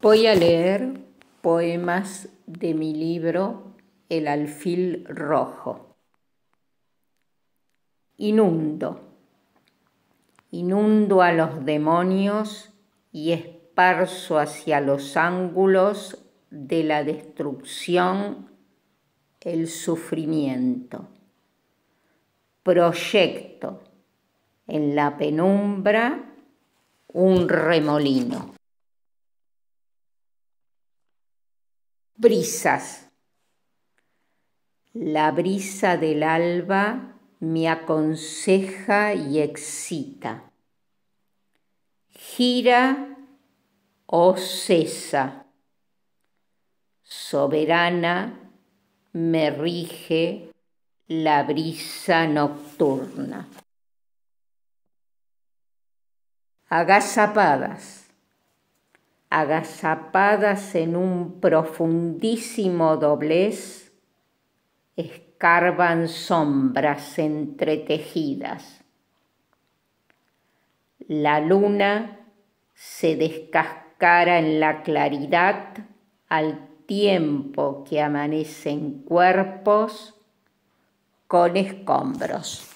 Voy a leer poemas de mi libro El alfil rojo. Inundo. Inundo a los demonios y esparzo hacia los ángulos de la destrucción el sufrimiento. Proyecto en la penumbra un remolino. brisas. La brisa del alba me aconseja y excita. Gira o cesa. Soberana me rige la brisa nocturna. Agazapadas agazapadas en un profundísimo doblez, escarban sombras entretejidas. La luna se descascara en la claridad al tiempo que amanecen cuerpos con escombros.